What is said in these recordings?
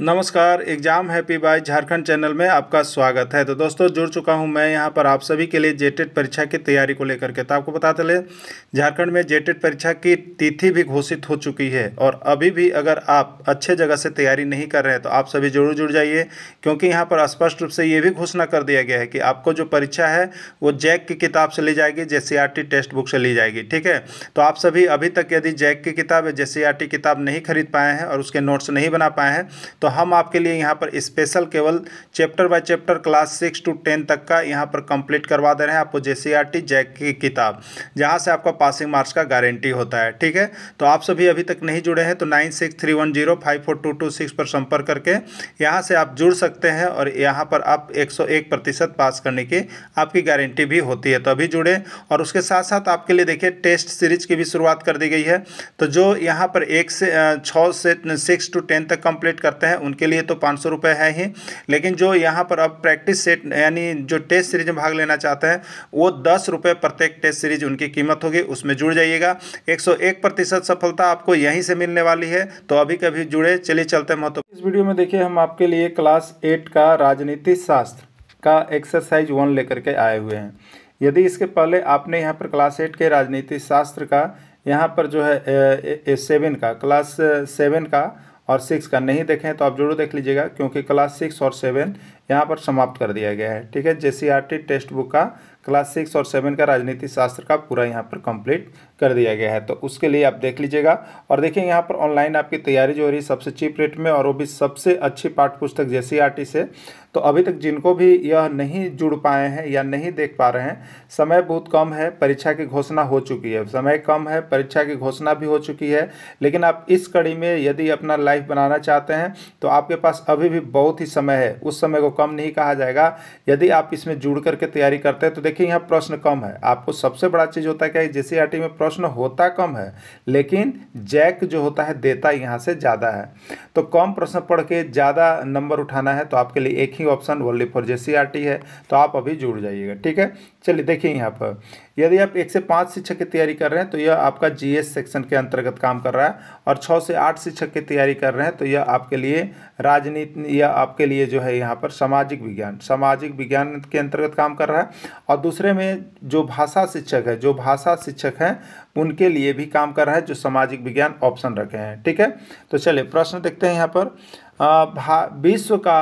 नमस्कार exam happy by Jharkhand channel में आपका स्वागत है तो दोस्तों जुड़ चुका हूं मैं यहां पर आप सभी के लिए जेटेड परीक्षा की तैयारी को लेकर के तो आपको बताते चले झारखंड में जेटेड परीक्षा की तिथि भी घोषित हो चुकी है और अभी भी अगर आप अच्छे जगह से तैयारी नहीं कर रहे हैं तो आप सभी जरूर जुड़ जाइए क्योंकि यहाँ पर स्पष्ट रूप से ये भी घोषणा कर दिया गया है कि आपको जो परीक्षा है वो जैक की किताब से ली जाएगी जे टेक्स्ट बुक से ली जाएगी ठीक है तो आप सभी अभी तक यदि जैक की किताब या जे किताब नहीं खरीद पाए हैं और उसके नोट्स नहीं बना पाए हैं तो तो हम आपके लिए यहाँ पर स्पेशल केवल chapter by chapter class six to ten तक का यहाँ पर कंप्लीट करवा दे रहे हैं आपको J C R T JAC की किताब जहाँ से आपका पासिंग मार्क्स का गारंटी होता है ठीक है तो आप सभी अभी तक नहीं जुड़े हैं तो nine six three one zero five four two two six पर संपर्क करके यहाँ से आप जुड़ सकते हैं और यहाँ पर आप एक सौ एक प्रतिशत पास करने की आपकी गारंटी भी होती है तो अभी जुड़े और उसके साथ साथ आपके लिए देखिए टेस्ट सीरीज की भी शुरुआत कर दी गई है तो जो यहाँ पर एक से छः से सिक्स टू टेन तक कंप्लीट करते हैं उनके लिए तो पाँच सौ रुपये है ही लेकिन जो यहाँ पर अब प्रैक्टिस सेट यानी जो टेस्ट सीरीज में भाग लेना चाहते हैं वो दस रुपये प्रत्येक टेस्ट सीरीज उनकी कीमत होगी उसमें जुड़ जाइएगा एक सौ एक प्रतिशत सफलता आपको यहीं से मिलने वाली है तो अभी कभी जुड़े चलिए चलते हैं महत्व इस वीडियो में देखिए हम आपके लिए क्लास एट का राजनीति शास्त्र का एक्सरसाइज वन लेकर के आए हुए हैं यदि इसके पहले आपने यहाँ पर क्लास एट के राजनीति शास्त्र का यहाँ पर जो है ए, ए, ए, सेवन का क्लास सेवन का और सिक्स का नहीं देखें तो आप जरूर देख लीजिएगा क्योंकि क्लास सिक्स और सेवन यहाँ पर समाप्त कर दिया गया है ठीक है जे टेक्स्ट बुक का क्लास सिक्स और सेवन का राजनीति शास्त्र का पूरा यहाँ पर कंप्लीट कर दिया गया है तो उसके लिए आप देख लीजिएगा और देखिए यहाँ पर ऑनलाइन आपकी तैयारी जो हो रही है सबसे चीप रेट में और वो भी सबसे अच्छी पाठ पुस्तक जे से तो अभी तक जिनको भी यह नहीं जुड़ पाए हैं या नहीं देख पा रहे हैं समय बहुत कम है परीक्षा की घोषणा हो चुकी है समय कम है परीक्षा की घोषणा भी हो चुकी है लेकिन आप इस कड़ी में यदि अपना लाइफ बनाना चाहते हैं तो आपके पास अभी भी बहुत ही समय है उस समय को कम नहीं कहा जाएगा यदि आप इसमें जुड़ करके तैयारी करते हैं तो देखिए यहाँ प्रश्न कम है आपको सबसे बड़ा चीज़ होता है क्या जे सी में प्रश्न होता कम है लेकिन जैक जो होता है देता यहाँ से ज़्यादा है तो कम प्रश्न पढ़ के ज़्यादा नंबर उठाना है तो आपके लिए एक ही ऑप्शन वर्ली फॉर जे है तो आप अभी जुड़ जाइएगा ठीक है चलिए देखिए यहाँ पर यदि आप एक से पाँच शिक्षक की तैयारी कर रहे हैं तो यह आपका जी सेक्शन के अंतर्गत काम कर रहा है और छः से आठ शिक्षक की तैयारी कर रहे हैं तो यह आपके लिए राजनीति या आपके लिए जो है यहाँ पर सामाजिक विज्ञान सामाजिक विज्ञान के अंतर्गत काम कर रहा है और और दूसरे में जो भाषा शिक्षक है जो भाषा शिक्षक हैं उनके लिए भी काम कर रहा है जो सामाजिक विज्ञान ऑप्शन रखे हैं ठीक है तो चलिए प्रश्न देखते हैं यहाँ पर विश्व का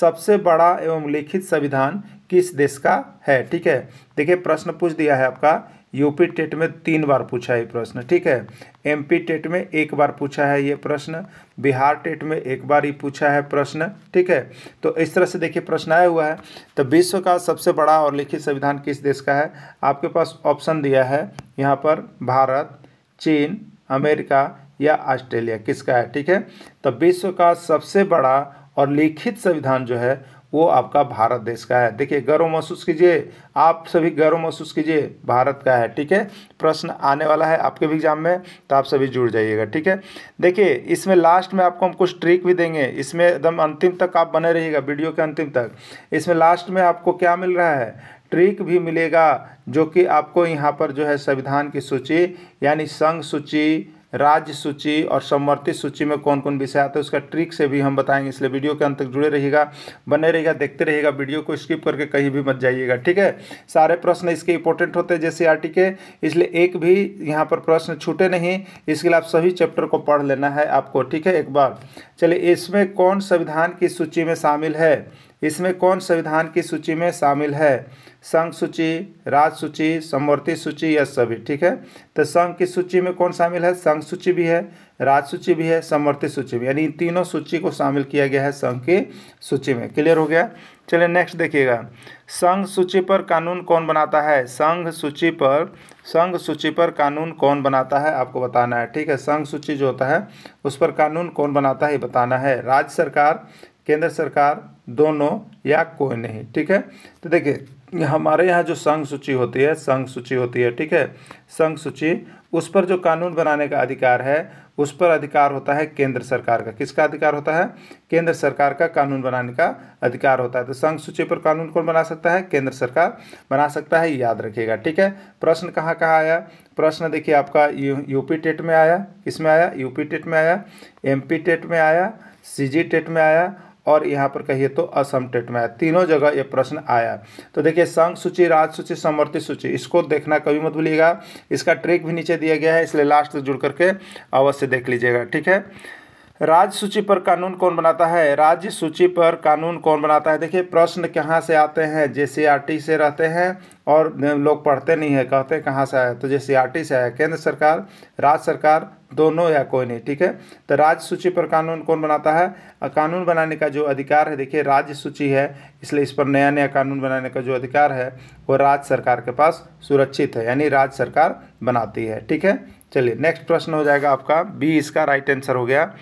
सबसे बड़ा एवं लिखित संविधान किस देश का है ठीक है देखिए प्रश्न पूछ दिया है आपका यूपी टेट में तीन बार पूछा है ये प्रश्न ठीक है एमपी टेट में एक बार पूछा है ये प्रश्न बिहार टेट में एक बार ही पूछा है प्रश्न ठीक है तो इस तरह से देखिए प्रश्न आया हुआ है तो विश्व का सबसे बड़ा और लिखित संविधान किस देश का है आपके पास ऑप्शन दिया है यहाँ पर भारत चीन अमेरिका या ऑस्ट्रेलिया किसका है ठीक है तो विश्व का सबसे बड़ा और लिखित संविधान जो है वो आपका भारत देश का है देखिए गर्व महसूस कीजिए आप सभी गर्व महसूस कीजिए भारत का है ठीक है प्रश्न आने वाला है आपके भी एग्जाम में तो आप सभी जुड़ जाइएगा ठीक है देखिए इसमें लास्ट में आपको हम कुछ ट्रिक भी देंगे इसमें एकदम अंतिम तक आप बने रहिएगा वीडियो के अंतिम तक इसमें लास्ट में आपको क्या मिल रहा है ट्रिक भी मिलेगा जो कि आपको यहाँ पर जो है संविधान की सूची यानी संघ सूची राज्य सूची और समवर्ती सूची में कौन कौन विषय आते हैं उसका ट्रिक से भी हम बताएंगे इसलिए वीडियो के अंत तक जुड़े रहिएगा बने रहिएगा देखते रहिएगा वीडियो को स्किप करके कहीं भी मत जाइएगा ठीक है सारे प्रश्न इसके इंपॉर्टेंट होते हैं जैसे आर के इसलिए एक भी यहाँ पर प्रश्न छूटे नहीं इसके लिए आप सभी चैप्टर को पढ़ लेना है आपको ठीक है एक बार चलिए इसमें कौन संविधान की सूची में शामिल है इसमें कौन संविधान की सूची में शामिल है संघ सूची राज सूची समवर्ती सूची या सभी ठीक है तो संघ की सूची में कौन शामिल है संघ सूची भी है राज सूची भी है समवर्ती सूची भी यानी तीनों सूची को शामिल किया गया है संघ की सूची में क्लियर हो गया चलिए नेक्स्ट देखिएगा संघ सूची पर कानून कौन बनाता है संघ सूची पर संघ सूची पर कानून कौन बनाता है आपको बताना है ठीक है संघ सूची जो होता है उस पर कानून कौन बनाता है बताना है राज्य सरकार केंद्र सरकार दोनों या कोई नहीं ठीक है तो देखिए हमारे यहाँ जो संघ सूची होती है संघ सूची होती है ठीक है संघ सूची उस पर जो कानून बनाने का अधिकार है उस पर अधिकार होता है केंद्र सरकार का किसका अधिकार होता है केंद्र सरकार का कानून बनाने का अधिकार होता है तो संघ सूची पर कानून कौन बना सकता है केंद्र सरकार बना सकता है याद रखिएगा ठीक है प्रश्न कहाँ कहाँ आया प्रश्न देखिए आपका यू यूपी टेट में आया किस में आया यूपी टेट में आया एम टेट में आया सी टेट में आया और यहाँ पर कहिए तो असम टेट में तीनों जगह ये प्रश्न आया तो देखिए संघ सूची राज सूची समर्थित सूची इसको देखना कभी मत भूलिएगा इसका ट्रिक भी नीचे दिया गया है इसलिए लास्ट से जुड़ करके अवश्य देख लीजिएगा ठीक है राज्य सूची पर कानून कौन बनाता है राज्य सूची पर कानून कौन बनाता है देखिए प्रश्न कहाँ से आते हैं जे से रहते हैं और लोग पढ़ते नहीं है कहते हैं कहाँ से आया तो जे से आया केंद्र सरकार राज्य सरकार दोनों या कोई नहीं ठीक है तो राज्य सूची पर कानून कौन बनाता है कानून बनाने का जो अधिकार है देखिए राज्य सूची है इसलिए इस पर नया नया कानून बनाने का जो अधिकार है वो राज्य सरकार के पास सुरक्षित है यानी राज्य सरकार बनाती है ठीक है चलिए नेक्स्ट प्रश्न हो जाएगा आपका बी इसका राइट आंसर हो गया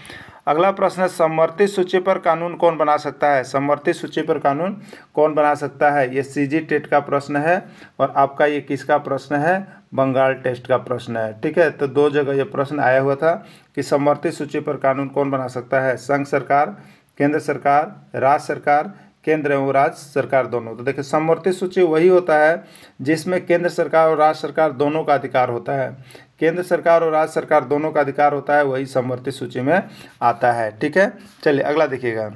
अगला प्रश्न है समर्थित सूची पर कानून कौन बना सकता है समर्थित सूची पर कानून कौन बना सकता है ये सी जी टेट का प्रश्न है और आपका ये किसका प्रश्न है बंगाल टेस्ट का प्रश्न है ठीक है तो दो जगह ये प्रश्न आया हुआ था कि समर्थित सूची पर कानून कौन बना सकता है संघ सरकार केंद्र सरकार राज्य सरकार केंद्र एवं राज्य सरकार दोनों तो देखिए समवर्ती सूची वही होता है जिसमें केंद्र सरकार और राज्य सरकार दोनों का अधिकार होता है केंद्र सरकार और राज्य सरकार दोनों का अधिकार होता है वही समवर्ती सूची में आता है ठीक है चलिए अगला देखिएगा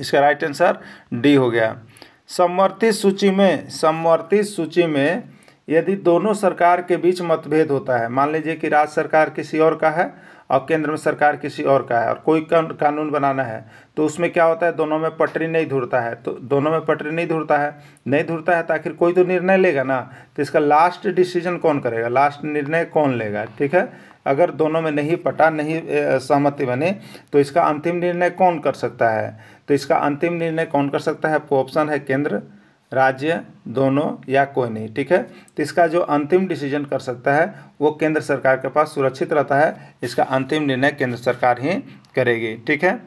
इसका राइट आंसर डी हो गया समवर्ती सूची में समवर्ती सूची में यदि दोनों सरकार के बीच मतभेद होता है मान लीजिए कि राज्य सरकार किसी और का है और केंद्र में सरकार किसी और का है और कोई कानून बनाना है तो उसमें क्या होता है दोनों में पटरी नहीं धुरता है तो दोनों में पटरी नहीं धुरता है नहीं धुरता है तो आखिर कोई तो निर्णय लेगा ना तो इसका लास्ट डिसीजन कौन करेगा लास्ट निर्णय कौन लेगा ठीक है अगर दोनों में नहीं पटा नहीं सहमति बने तो इसका अंतिम निर्णय कौन कर सकता है तो इसका अंतिम निर्णय कौन कर सकता है आपको ऑप्शन है केंद्र राज्य दोनों या कोई नहीं ठीक है तो इसका जो अंतिम डिसीजन कर सकता है वो केंद्र सरकार के पास सुरक्षित रहता है इसका अंतिम निर्णय केंद्र सरकार ही करेगी ठीक है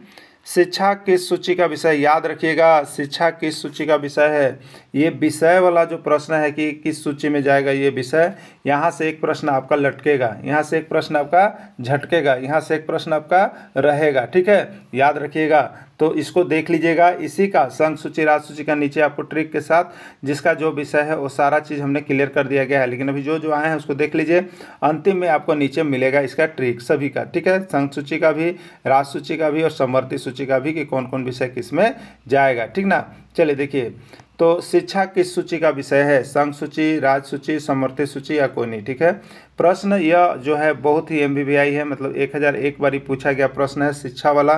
शिक्षा किस सूची का विषय याद रखिएगा शिक्षा किस सूची का विषय है ये विषय वाला जो प्रश्न है कि किस सूची में जाएगा ये विषय यहाँ से एक प्रश्न आपका लटकेगा यहाँ से एक प्रश्न आपका झटकेगा यहाँ से एक प्रश्न आपका रहेगा ठीक है याद रखिएगा तो इसको देख लीजिएगा इसी का संघ सूची राज सूची का नीचे आपको ट्रिक के साथ जिसका जो विषय है वो सारा चीज़ हमने क्लियर कर दिया गया है लेकिन अभी जो जो आए हैं उसको देख लीजिए अंतिम में आपको नीचे मिलेगा इसका ट्रिक सभी का ठीक है संघ सूची का भी राज सूची का भी और समवर्ती सूची का भी कि कौन कौन विषय किस में जाएगा ठीक ना चलिए देखिए तो शिक्षा किस सूची का विषय है संघ सूची राज्य सूची समर्थित सूची या कोई नहीं ठीक है प्रश्न यह जो है बहुत ही एम है मतलब एक हज़ार एक बारी पूछा गया प्रश्न है शिक्षा वाला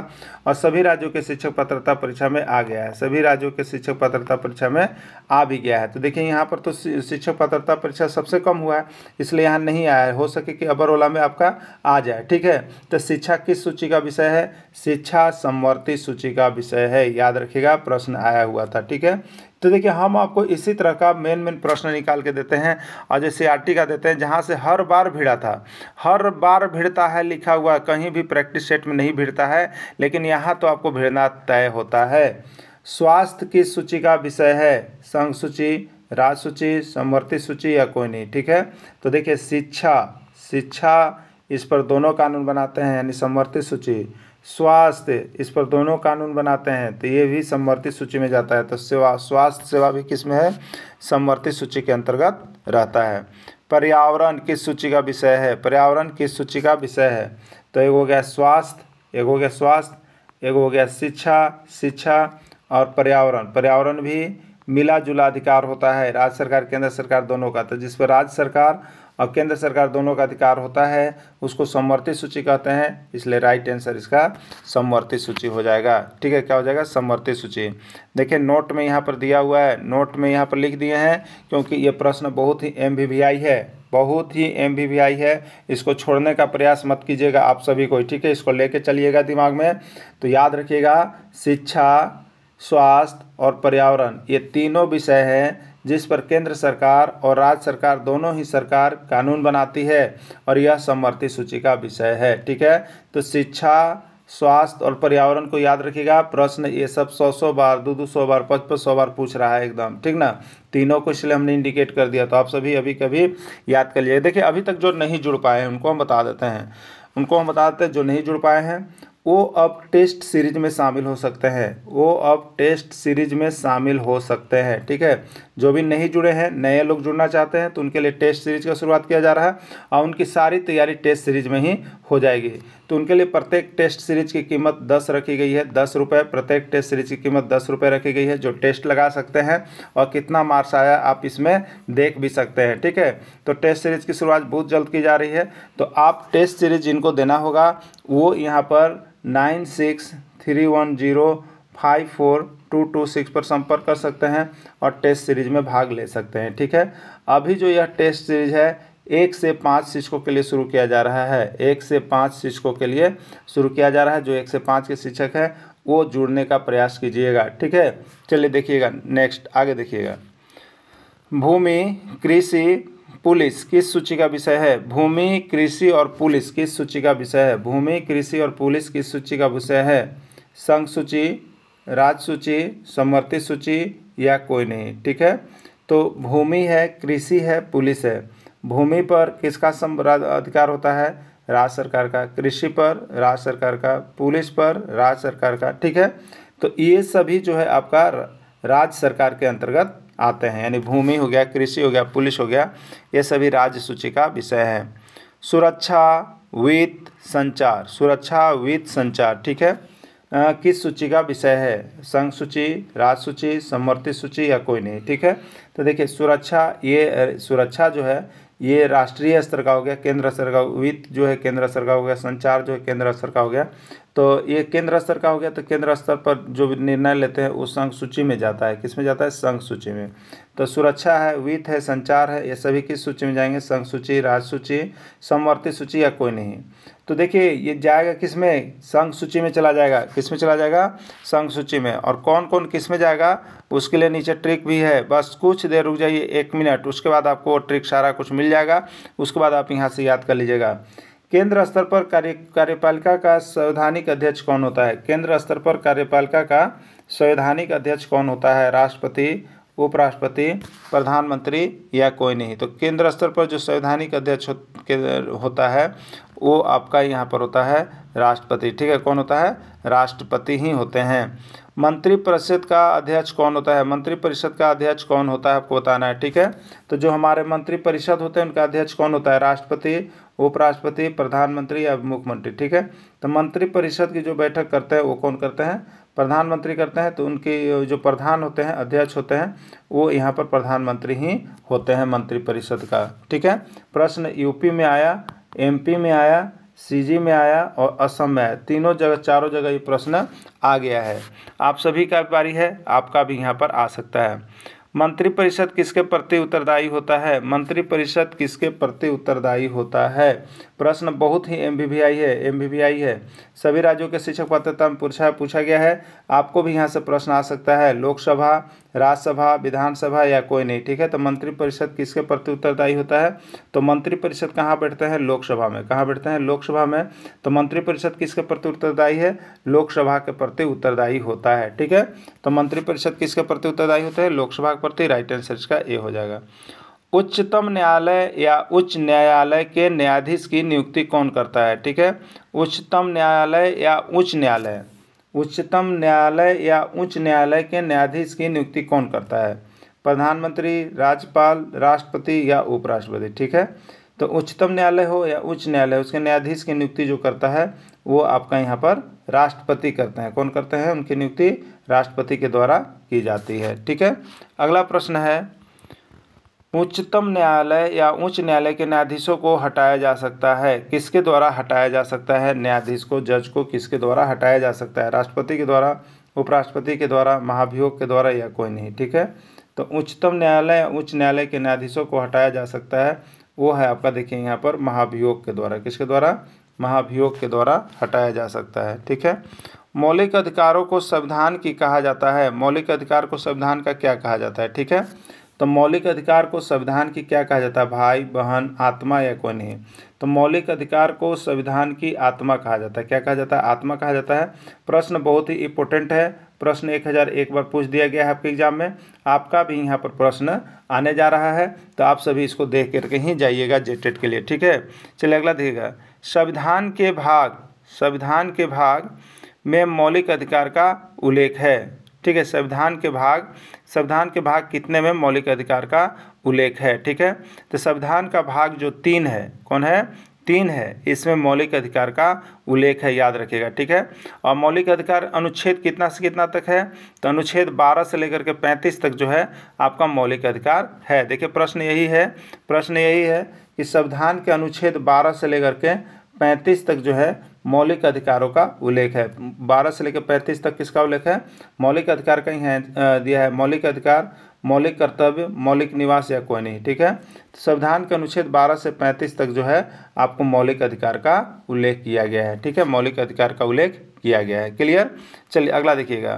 और सभी राज्यों के शिक्षक पात्रता परीक्षा में आ गया है सभी राज्यों के शिक्षक पात्रता परीक्षा में आ भी गया है तो देखिए यहाँ पर तो शिक्षक पात्रता परीक्षा सबसे कम हुआ है इसलिए यहाँ नहीं आया है हो सके कि अबर ओला में आपका आ जाए ठीक है तो शिक्षा किस सूची का विषय है शिक्षा समवर्ती सूची का विषय है याद रखिएगा प्रश्न आया हुआ था ठीक है तो देखिए हम आपको इसी तरह का मेन मेन प्रश्न निकाल के देते हैं और जैसे आर का देते हैं जहाँ से हर बार भिड़ा था हर बार भिड़ता है लिखा हुआ कहीं भी प्रैक्टिस सेट में नहीं भिड़ता है लेकिन यहाँ तो आपको भिड़ना तय होता है स्वास्थ्य की सूची का विषय है संघ सूची राज सूची समवर्ती सूची या कोई नहीं ठीक है तो देखिए शिक्षा शिक्षा इस पर दोनों कानून बनाते हैं यानी समवर्ती सूची स्वास्थ्य इस पर दोनों कानून बनाते हैं तो ये भी समवर्ती सूची में जाता है तो सेवा स्वास्थ्य सेवा भी किस में है समवर्ती सूची के अंतर्गत रहता है पर्यावरण किस सूची का विषय है पर्यावरण किस सूची का विषय है तो एक हो गया स्वास्थ्य एक हो गया स्वास्थ्य एक हो गया शिक्षा शिक्षा और पर्यावरण पर्यावरण भी मिला जुला अधिकार होता है राज्य सरकार केंद्र सरकार दोनों का तो जिस पर राज्य सरकार और केंद्र सरकार दोनों का अधिकार होता है उसको समवर्ती सूची कहते हैं इसलिए राइट आंसर इसका समवर्ती सूची हो जाएगा ठीक है क्या हो जाएगा समवर्ती सूची देखिए नोट में यहाँ पर दिया हुआ है नोट में यहाँ पर लिख दिए हैं क्योंकि ये प्रश्न बहुत ही एम है बहुत ही एम है इसको छोड़ने का प्रयास मत कीजिएगा आप सभी को ठीक है इसको लेके चलिएगा दिमाग में तो याद रखिएगा शिक्षा स्वास्थ्य और पर्यावरण ये तीनों विषय हैं जिस पर केंद्र सरकार और राज्य सरकार दोनों ही सरकार कानून बनाती है और यह समवर्ती सूची का विषय है ठीक है तो शिक्षा स्वास्थ्य और पर्यावरण को याद रखिएगा प्रश्न ये सब सौ सौ बार दो दो सौ बार पचपन सौ बार पूछ रहा है एकदम ठीक ना तीनों को इसलिए हमने इंडिकेट कर दिया तो आप सभी अभी कभी याद कर लिए देखिए अभी तक जो नहीं जुड़ पाए हैं उनको हम बता देते हैं उनको हम बता देते हैं जो नहीं जुड़ पाए हैं वो अब टेस्ट सीरीज में शामिल हो सकते हैं वो अब टेस्ट सीरीज में शामिल हो सकते हैं ठीक है जो भी नहीं जुड़े हैं नए लोग जुड़ना चाहते हैं तो उनके लिए टेस्ट सीरीज का शुरुआत किया जा रहा है और उनकी सारी तैयारी टेस्ट सीरीज में ही हो जाएगी तो उनके लिए प्रत्येक टेस्ट सीरीज की कीमत दस रखी गई है दस रुपये प्रत्येक टेस्ट सीरीज की कीमत दस रुपये रखी गई है जो टेस्ट लगा सकते हैं और कितना मार्क्स आया आप इसमें देख भी सकते हैं ठीक है तो टेस्ट सीरीज की शुरुआत बहुत जल्द की जा रही है तो आप टेस्ट सीरीज जिनको देना होगा वो यहाँ पर nine six three one zero five four two two six पर संपर्क कर सकते हैं और टेस्ट सीरीज में भाग ले सकते हैं ठीक है अभी जो यह टेस्ट सीरीज है एक से पाँच शिक्षकों के लिए शुरू किया जा रहा है एक से पाँच शिक्षकों के लिए शुरू किया जा रहा है जो एक से पाँच के शिक्षक हैं वो जुड़ने का प्रयास कीजिएगा ठीक है चलिए देखिएगा नेक्स्ट आगे देखिएगा भूमि कृषि पुलिस किस सूची का विषय है भूमि कृषि और पुलिस किस सूची का विषय है भूमि कृषि और पुलिस किस सूची का विषय है संघ सूची राज सूची समर्थित सूची या कोई नहीं ठीक है तो भूमि है कृषि है पुलिस है भूमि पर किसका अधिकार होता है राज्य सरकार का कृषि पर राज्य सरकार का पुलिस पर राज्य सरकार का ठीक है तो ये सभी जो है आपका राज्य सरकार के अंतर्गत आते हैं यानी भूमि हो गया कृषि हो गया पुलिस हो गया ये सभी राज्य सूची का विषय है सुरक्षा वित्त संचार सुरक्षा वित्त संचार ठीक है किस सूची का विषय है संघ सूची राज सूची समवर्ती सूची या कोई नहीं ठीक है तो देखिए सुरक्षा ये सुरक्षा जो है ये राष्ट्रीय स्तर का हो गया केंद्र स्तर का वित्त जो है केंद्र स्तर का हो गया संचार जो है केंद्र स्तर का हो गया तो ये केंद्र स्तर का हो गया तो केंद्र स्तर पर जो निर्णय लेते हैं वो संघ सूची में जाता है किस में जाता है संघ सूची में तो सुरक्षा है वित्त है संचार है ये सभी किस सूची में जाएंगे संघ सूची राज सूची समवर्ती सूची या कोई नहीं तो देखिए ये जाएगा किस में संघ सूची में चला जाएगा किस में चला जाएगा संघ सूची में और कौन कौन किस में जाएगा उसके लिए नीचे ट्रिक भी है बस कुछ देर रुक जाइए एक मिनट उसके बाद आपको ट्रिक सारा कुछ मिल जाएगा उसके बाद आप यहाँ से याद कर लीजिएगा केंद्र स्तर पर कार्य कार्यपालिका का संवैधानिक अध्यक्ष कौन होता है केंद्र स्तर पर कार्यपालिका का संवैधानिक अध्यक्ष कौन होता है राष्ट्रपति उपराष्ट्रपति प्रधानमंत्री या कोई नहीं तो केंद्र स्तर पर जो संवैधानिक अध्यक्ष होता है वो आपका यहाँ पर होता है राष्ट्रपति ठीक है कौन होता है राष्ट्रपति ही होते हैं मंत्रिपरिषद का अध्यक्ष कौन होता है मंत्रिपरिषद का अध्यक्ष कौन होता है आपको बताना है ठीक है तो जो हमारे मंत्रिपरिषद होते हैं उनका अध्यक्ष कौन होता है राष्ट्रपति उपराष्ट्रपति प्रधानमंत्री या मुख्यमंत्री ठीक है तो मंत्रिपरिषद की जो बैठक करते हैं वो कौन करते हैं प्रधानमंत्री करते हैं तो उनके जो प्रधान होते हैं अध्यक्ष होते हैं वो यहाँ पर प्रधानमंत्री ही होते हैं मंत्रिपरिषद का ठीक है प्रश्न यूपी में आया एमपी में आया सीजी में आया और असम में आया तीनों जगह चारों जगह ये प्रश्न आ गया है आप सभी का बारी है आपका भी यहाँ पर आ सकता है मंत्रिपरिषद किसके प्रति उत्तरदायी होता है मंत्रिपरिषद किसके प्रति उत्तरदायी होता है प्रश्न बहुत ही एम है एम है सभी राज्यों के शिक्षक पात्रता में पूछा पूछा गया है आपको भी यहाँ से प्रश्न आ सकता है लोकसभा राज्यसभा विधानसभा या कोई नहीं ठीक है तो मंत्रिपरिषद किसके प्रति उत्तरदायी होता है तो मंत्रिपरिषद कहाँ बैठते हैं लोकसभा में कहाँ बैठते हैं लोकसभा में तो मंत्रिपरिषद किसके प्रति उत्तरदायी है लोकसभा के प्रति उत्तरदायी होता है ठीक है तो मंत्रिपरिषद किसके प्रति उत्तरदायी होता है लोकसभा के करते राइट आंसर इसका ए हो जाएगा उच्चतम न्यायालय या उच्च न्यायालय के न्यायाधीश की नियुक्ति कौन करता है ठीक है उच्चतम न्यायालय या उच्च न्यायालय उच्चतम न्यायालय या उच्च न्यायालय के न्यायाधीश की नियुक्ति कौन करता है प्रधानमंत्री राज्यपाल राष्ट्रपति या उपराष्ट्रपति ठीक है तो उच्चतम न्यायालय हो या उच्च न्यायालय उसके न्यायाधीश की नियुक्ति जो करता है वो आपका यहाँ पर राष्ट्रपति करते हैं कौन करते हैं उनकी नियुक्ति राष्ट्रपति के द्वारा की जाती है ठीक है अगला प्रश्न है उच्चतम न्यायालय या उच्च न्यायालय के न्यायाधीशों को हटाया जा सकता है किसके द्वारा हटाया जा सकता है न्यायाधीश को जज को किसके द्वारा हटाया जा सकता है राष्ट्रपति के द्वारा उपराष्ट्रपति के द्वारा महाभियोग के द्वारा या कोई नहीं ठीक है तो उच्चतम न्यायालय या उच्च न्यायालय के न्यायाधीशों को हटाया जा सकता है वो है आपका देखिए यहाँ पर महाभियोग के द्वारा किसके द्वारा महाभियोग के द्वारा हटाया जा सकता है ठीक है मौलिक अधिकारों को संविधान की कहा जाता है मौलिक अधिकार को संविधान का क्या कहा जाता है ठीक है तो मौलिक अधिकार को संविधान की क्या कहा जाता है भाई बहन आत्मा या कोई नहीं तो मौलिक अधिकार को संविधान की आत्मा कहा जाता है क्या कहा जाता है आत्मा कहा जाता है प्रश्न बहुत ही इंपॉर्टेंट है प्रश्न एक हज़ार एक बार पूछ दिया गया है आपके एग्जाम में आपका भी यहाँ पर प्रश्न आने जा रहा है तो आप सभी इसको देख करके ही जाइएगा जेटेड के लिए ठीक है चलिए अगला देखिएगा संविधान के भाग संविधान के भाग में मौलिक अधिकार का उल्लेख है ठीक है संविधान के भाग संविधान के भाग कितने में मौलिक अधिकार का उल्लेख है ठीक है तो संविधान का भाग जो तीन है कौन है तीन है इसमें मौलिक अधिकार का उल्लेख है याद रखिएगा ठीक है और मौलिक अधिकार अनुच्छेद कितना से कितना तक है तो अनुच्छेद 12 से लेकर के 35 तक जो है आपका मौलिक अधिकार है देखिए प्रश्न यही है प्रश्न यही है कि संविधान के अनुच्छेद 12 से लेकर के 35 तक जो है मौलिक अधिकारों का उल्लेख है बारह से लेकर पैंतीस तक किसका उल्लेख है मौलिक अधिकार कहीं है दिया है मौलिक अधिकार मौलिक कर्तव्य मौलिक निवास या कोई नहीं ठीक है तो संविधान के अनुच्छेद 12 से 35 तक जो है आपको मौलिक अधिकार का उल्लेख किया गया है ठीक है मौलिक अधिकार का उल्लेख किया गया है क्लियर चलिए अगला देखिएगा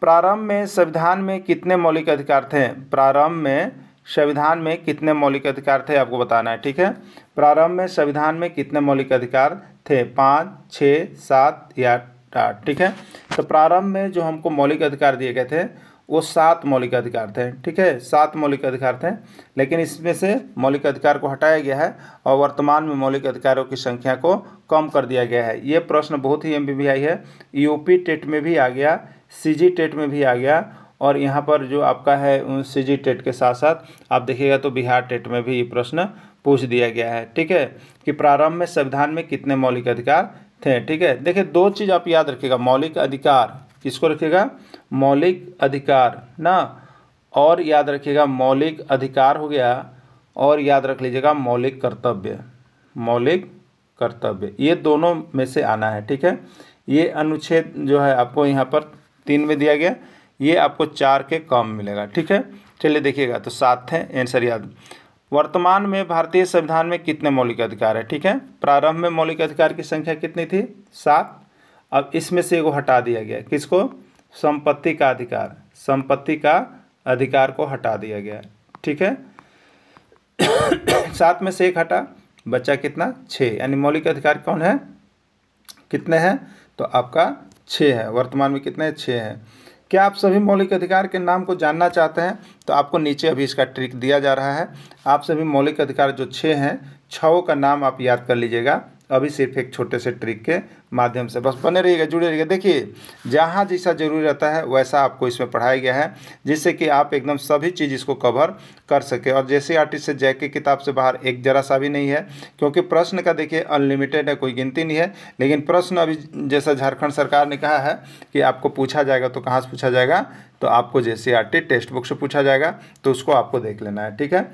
प्रारंभ में संविधान में कितने मौलिक अधिकार थे प्रारंभ में संविधान में कितने मौलिक अधिकार थे आपको बताना है ठीक है प्रारंभ में संविधान में कितने मौलिक अधिकार थे पाँच छः सात या आठ ठीक है तो प्रारंभ में जो हमको मौलिक अधिकार दिए गए थे वो सात मौलिक अधिकार थे ठीक है सात मौलिक अधिकार थे लेकिन इसमें से मौलिक अधिकार को हटाया गया है और वर्तमान में मौलिक अधिकारों की संख्या को कम कर दिया गया है ये प्रश्न बहुत ही एम आई है यूपी e टेट में भी आ गया सीजी टेट में भी आ गया और यहाँ पर जो आपका है सी जी टेट के साथ साथ आप देखिएगा तो बिहार टेट में भी ये प्रश्न पूछ दिया गया है ठीक है कि प्रारंभ में संविधान में कितने मौलिक अधिकार थे ठीक है देखिए दो चीज़ आप याद रखिएगा मौलिक अधिकार किसको रखिएगा मौलिक अधिकार ना और याद रखिएगा मौलिक अधिकार हो गया और याद रख लीजिएगा मौलिक कर्तव्य मौलिक कर्तव्य ये दोनों में से आना है ठीक है ये अनुच्छेद जो है आपको यहाँ पर तीन में दिया गया ये आपको चार के कम मिलेगा ठीक है चलिए देखिएगा तो सात है आंसर याद वर्तमान में भारतीय संविधान में कितने मौलिक अधिकार है ठीक है प्रारंभ में मौलिक अधिकार की संख्या कितनी थी सात अब इसमें से एगो हटा दिया गया किसको संपत्ति का अधिकार संपत्ति का अधिकार को हटा दिया गया ठीक है सात में से एक हटा बच्चा कितना छः यानी मौलिक अधिकार कौन है कितने हैं तो आपका छः है वर्तमान में कितने छः हैं क्या आप सभी मौलिक अधिकार के नाम को जानना चाहते हैं तो आपको नीचे अभी इसका ट्रिक दिया जा रहा है आप सभी मौलिक अधिकार जो छः हैं छओ का नाम आप याद कर लीजिएगा अभी सिर्फ एक छोटे से ट्रिक के माध्यम से बस बने रहिएगा जुड़े रहिएगा देखिए जहाँ जैसा ज़रूरी रहता है वैसा आपको इसमें पढ़ाया गया है जिससे कि आप एकदम सभी चीज़ इसको कवर कर सके और जैसे आर्टिस्ट से जैके किताब से बाहर एक जरा सा भी नहीं है क्योंकि प्रश्न का देखिए अनलिमिटेड है कोई गिनती नहीं है लेकिन प्रश्न अभी जैसा झारखंड सरकार ने कहा है कि आपको पूछा जाएगा तो कहाँ से पूछा जाएगा तो आपको जैसे आर टेक्स्ट बुक से पूछा जाएगा तो उसको आपको देख लेना है ठीक है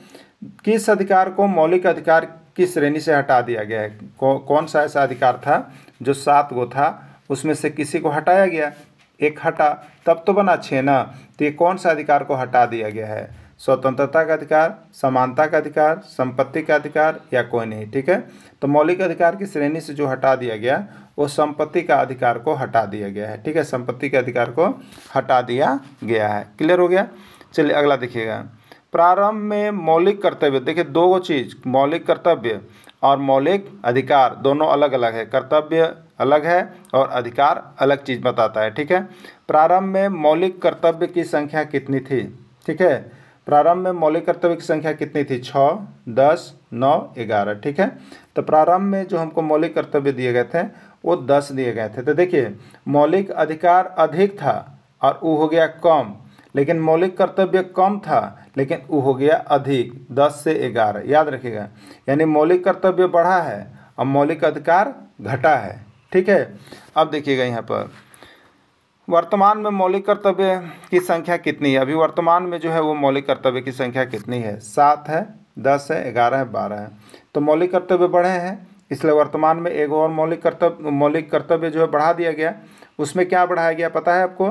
किस अधिकार को मौलिक अधिकार किस श्रेणी से हटा दिया गया है कौ, कौन सा ऐसा अधिकार था जो सात गो था उसमें से किसी को हटाया गया एक हटा तब तो बना छः ना तो ये कौन सा अधिकार को हटा दिया गया है स्वतंत्रता का अधिकार समानता का अधिकार संपत्ति का अधिकार या कोई नहीं ठीक है तो मौलिक अधिकार की श्रेणी से जो हटा दिया गया वो संपत्ति का अधिकार को हटा दिया गया है ठीक है संपत्ति के अधिकार को हटा दिया गया है क्लियर हो गया चलिए अगला देखिएगा प्रारंभ में मौलिक कर्तव्य देखिए दो गो चीज़ मौलिक कर्तव्य और मौलिक अधिकार दोनों अलग अलग है कर्तव्य अलग है और अधिकार अलग चीज़ बताता है ठीक है प्रारंभ में मौलिक कर्तव्य की संख्या कितनी थी ठीक है प्रारंभ में मौलिक कर्तव्य की संख्या कितनी थी छः दस नौ ग्यारह ठीक है तो प्रारंभ में जो हमको मौलिक कर्तव्य दिए गए थे वो दस दिए गए थे तो देखिए मौलिक अधिकार अधिक था और वो हो गया कम लेकिन मौलिक कर्तव्य कम था लेकिन वो हो गया अधिक दस से ग्यारह याद रखिएगा यानी मौलिक कर्तव्य बढ़ा है और मौलिक अधिकार घटा है ठीक है अब देखिएगा यहाँ पर वर्तमान में मौलिक कर्तव्य की संख्या कितनी है अभी वर्तमान में जो है वो मौलिक कर्तव्य की संख्या कितनी है सात है दस है ग्यारह है बारह है तो मौलिक कर्तव्य बढ़े हैं इसलिए वर्तमान में एक और मौलिक कर्तव्य मौलिक कर्तव्य जो है बढ़ा दिया गया उसमें क्या बढ़ाया गया पता है आपको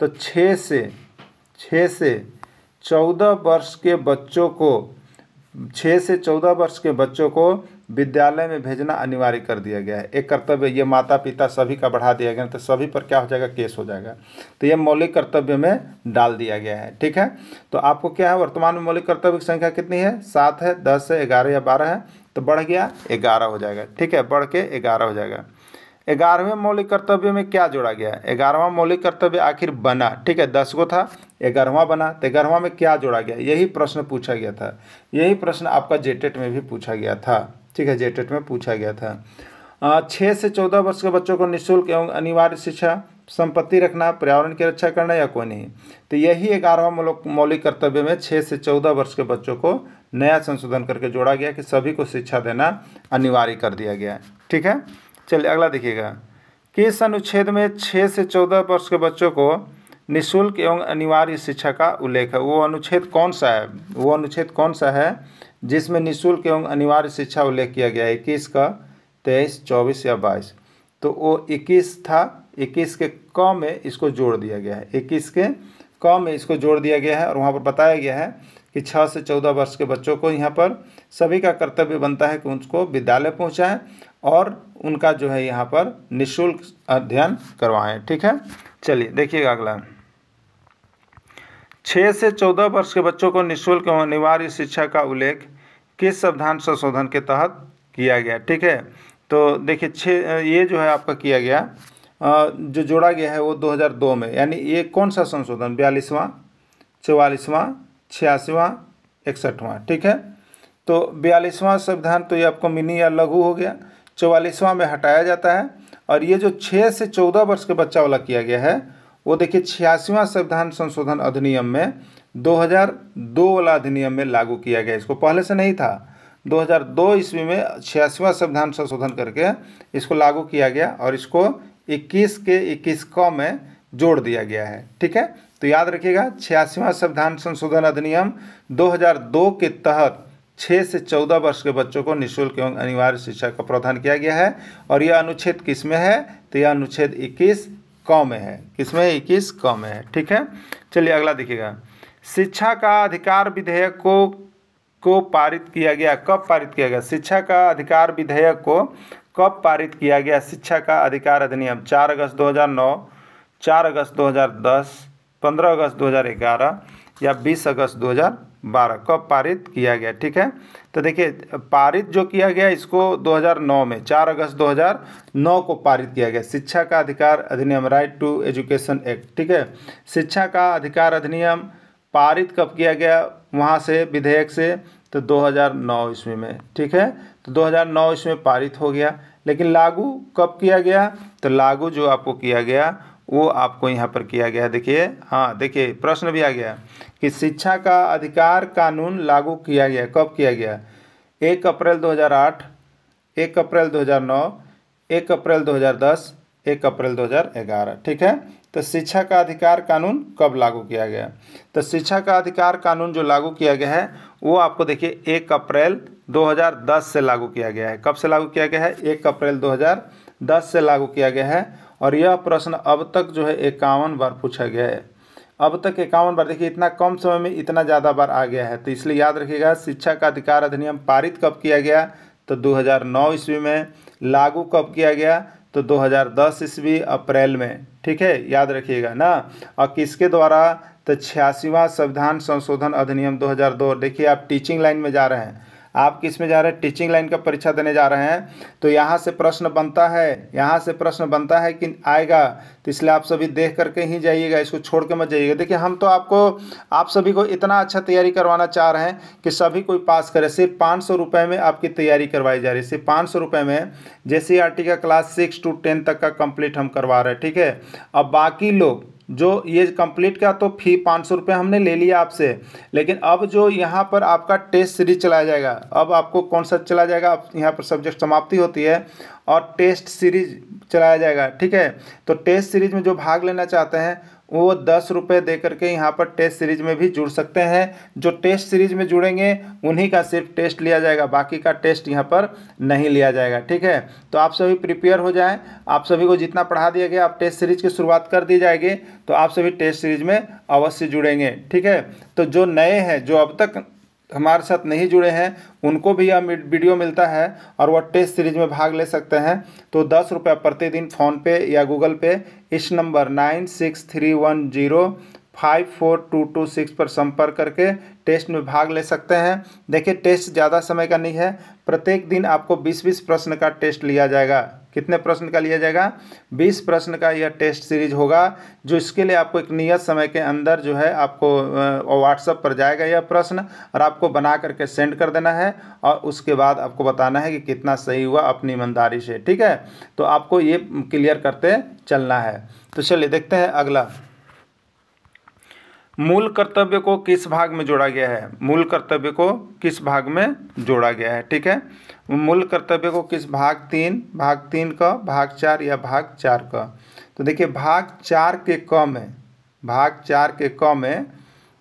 तो छः से छः से चौदह वर्ष के बच्चों को छः से चौदह वर्ष के बच्चों को विद्यालय में भेजना अनिवार्य कर दिया गया है एक कर्तव्य ये माता पिता सभी का बढ़ा दिया गया तो सभी पर क्या हो जाएगा केस हो जाएगा तो ये मौलिक कर्तव्य में डाल दिया गया है ठीक है तो आपको क्या है वर्तमान में मौलिक कर्तव्य की संख्या कितनी है सात है दस है ग्यारह या बारह है तो बढ़ गया ग्यारह हो जाएगा ठीक है बढ़ के ग्यारह हो जाएगा ग्यारहवें मौलिक कर्तव्य में क्या जोड़ा गया ग्यारहवा मौलिक कर्तव्य आखिर बना ठीक है दस गो था ग्यारहवा बना तो ग्यारहवा में क्या जोड़ा गया यही प्रश्न पूछा गया था यही प्रश्न आपका जेटेट में भी पूछा गया था ठीक है जेटेट में पूछा गया था छः से चौदह वर्ष के बच्चों को निःशुल्क एवं अनिवार्य शिक्षा संपत्ति रखना पर्यावरण की रक्षा करना या कोई नहीं तो यही ग्यारहवा मौलिक कर्तव्य में छः से चौदह वर्ष के बच्चों को नया संशोधन करके जोड़ा गया कि सभी को शिक्षा देना अनिवार्य कर दिया गया ठीक है चलिए अगला देखिएगा किस अनुच्छेद में छः से चौदह वर्ष के बच्चों को निःशुल्क एवं अनिवार्य शिक्षा का उल्लेख है वो अनुच्छेद कौन सा है वो अनुच्छेद कौन सा है जिसमें निःशुल्क एवं अनिवार्य शिक्षा उल्लेख किया गया है इक्कीस का तेईस चौबीस या बाईस तो वो इक्कीस था इक्कीस के क में इसको जोड़ दिया गया है इक्कीस के क में इसको जोड़ दिया गया है और वहाँ पर बताया गया है कि छः से चौदह वर्ष के बच्चों को यहाँ पर सभी का कर्तव्य बनता है कि उनको विद्यालय पहुँचाएँ और उनका जो है यहाँ पर निशुल्क अध्ययन करवाएं ठीक है चलिए देखिएगा अगला छः से चौदह वर्ष के बच्चों को निःशुल्क एवं अनिवार्य शिक्षा का उल्लेख किस सावधान संशोधन के तहत किया गया ठीक है तो देखिए छः ये जो है आपका किया गया जो जोड़ा गया है वो 2002 में यानी ये कौन सा संशोधन बयालीसवां चौवालीसवां छियासीवां इकसठवां ठीक है तो बयालीसवां संविधान तो ये आपको मिनी या लघु हो गया चौवालीसवां में हटाया जाता है और ये जो छः से चौदह वर्ष के बच्चा वाला किया गया है वो देखिए छियासीवां संविधान संशोधन अधिनियम में 2002 वाला अधिनियम में लागू किया गया इसको पहले से नहीं था 2002 ईस्वी में छियासीवा संविधान संशोधन करके इसको लागू किया गया और इसको 21 के 21 क में जोड़ दिया गया है ठीक है तो याद रखिएगा छियासीवा संविधान संशोधन अधिनियम 2002 के तहत छः से चौदह वर्ष के बच्चों को निःशुल्क एवं अनिवार्य शिक्षा का प्रावधान किया गया है और यह अनुच्छेद किस में है तो यह अनुच्छेद इक्कीस क में है किस में इक्कीस क में है ठीक है चलिए अगला देखिएगा शिक्षा का अधिकार विधेयक को को पारित किया गया कब पारित किया गया शिक्षा का अधिकार विधेयक को कब पारित किया गया शिक्षा का अधिकार अधिनियम चार अगस्त नौ चार अगस्त 2010 पंद्रह अगस्त 2011 या बीस अगस्त हजार बारह कब पारित किया गया ठीक है तो देखिए पारित जो किया गया इसको 2009 में 4 अगस्त 2009 को पारित किया गया शिक्षा का अधिकार अधिनियम राइट टू एजुकेशन एक्ट ठीक है शिक्षा का अधिकार अधिनियम पारित कब किया गया वहाँ से विधेयक से तो 2009 ईस्वी में ठीक है तो 2009 ईस्वी में पारित हो गया लेकिन लागू कब किया गया तो लागू जो आपको किया गया वो आपको यहाँ पर किया गया देखिए हाँ देखिए प्रश्न भी आ गया कि शिक्षा का अधिकार कानून लागू किया गया कब किया गया एक अप्रैल 2008 एक अप्रैल 2009 एक अप्रैल 2010 एक अप्रैल 2011 ठीक है तो शिक्षा का अधिकार कानून कब लागू किया गया तो शिक्षा का अधिकार कानून जो लागू किया गया है वो आपको देखिए एक अप्रैल 2010 से लागू किया गया है कब से लागू किया गया है एक अप्रैल 2010 से लागू किया गया है और यह प्रश्न अब तक जो है इक्यावन बार पूछा गया है अब तक इक्यावन बार देखिए इतना कम समय में इतना ज़्यादा बार आ गया है तो इसलिए याद रखिएगा शिक्षा का अधिकार अधिनियम पारित कब किया गया तो 2009 ईस्वी में लागू कब किया गया तो 2010 ईस्वी अप्रैल में ठीक है याद रखिएगा ना और किसके द्वारा तो छियासीवा संविधान संशोधन अधिनियम 2002 देखिए आप टीचिंग लाइन में जा रहे हैं आप किस में जा रहे हैं टीचिंग लाइन का परीक्षा देने जा रहे हैं तो यहाँ से प्रश्न बनता है यहाँ से प्रश्न बनता है कि आएगा तो इसलिए आप सभी देख करके ही जाइएगा इसको छोड़ के मत जाइएगा देखिए हम तो आपको आप सभी को इतना अच्छा तैयारी करवाना चाह रहे हैं कि सभी कोई पास करे सिर्फ पाँच सौ रुपये में आपकी तैयारी करवाई जा रही है सिर्फ पाँच सौ रुपये में जे का क्लास सिक्स टू टेन तक का कंप्लीट हम करवा रहे हैं ठीक है अब बाकी लोग जो ये कंप्लीट का तो फी पाँच सौ रुपये हमने ले लिया आपसे लेकिन अब जो यहाँ पर आपका टेस्ट सीरीज चलाया जाएगा अब आपको कौन सा चला जाएगा अब यहाँ पर सब्जेक्ट समाप्ति होती है और टेस्ट सीरीज चलाया जाएगा ठीक है तो टेस्ट सीरीज में जो भाग लेना चाहते हैं वो दस रुपये दे करके यहाँ पर टेस्ट सीरीज में भी जुड़ सकते हैं जो टेस्ट सीरीज में जुड़ेंगे उन्हीं का सिर्फ टेस्ट लिया जाएगा बाकी का टेस्ट यहाँ पर नहीं लिया जाएगा ठीक है तो आप सभी प्रिपेयर हो जाएं आप सभी को जितना पढ़ा दिया गया आप टेस्ट सीरीज की शुरुआत कर दी जाएगी तो आप सभी टेस्ट सीरीज में अवश्य जुड़ेंगे ठीक है तो जो नए हैं जो अब तक हमारे साथ नहीं जुड़े हैं उनको भी यह वीडियो मिलता है और वह टेस्ट सीरीज में भाग ले सकते हैं तो दस रुपये प्रतिदिन फ़ोनपे या गूगल पे इस number nine six three one zero five four two two six पर संपर्क करके टेस्ट में भाग ले सकते हैं देखिए टेस्ट ज़्यादा समय का नहीं है प्रत्येक दिन आपको बीस बीस प्रश्न का टेस्ट लिया जाएगा कितने प्रश्न का लिया जाएगा बीस प्रश्न का यह टेस्ट सीरीज होगा जो इसके लिए आपको एक नियत समय के अंदर जो है आपको व्हाट्सअप पर जाएगा यह प्रश्न और आपको बना करके सेंड कर देना है और उसके बाद आपको बताना है कि कितना सही हुआ अपनी ईमानदारी से ठीक है तो आपको ये क्लियर करते चलना है तो चलिए देखते हैं अगला मूल कर्तव्य को किस भाग में जोड़ा गया है मूल कर्तव्य को किस भाग में जोड़ा गया है ठीक है मूल कर्तव्य को किस भाग तीन भाग तीन का भाग चार या भाग चार का तो देखिए भाग चार के क में भाग चार के क में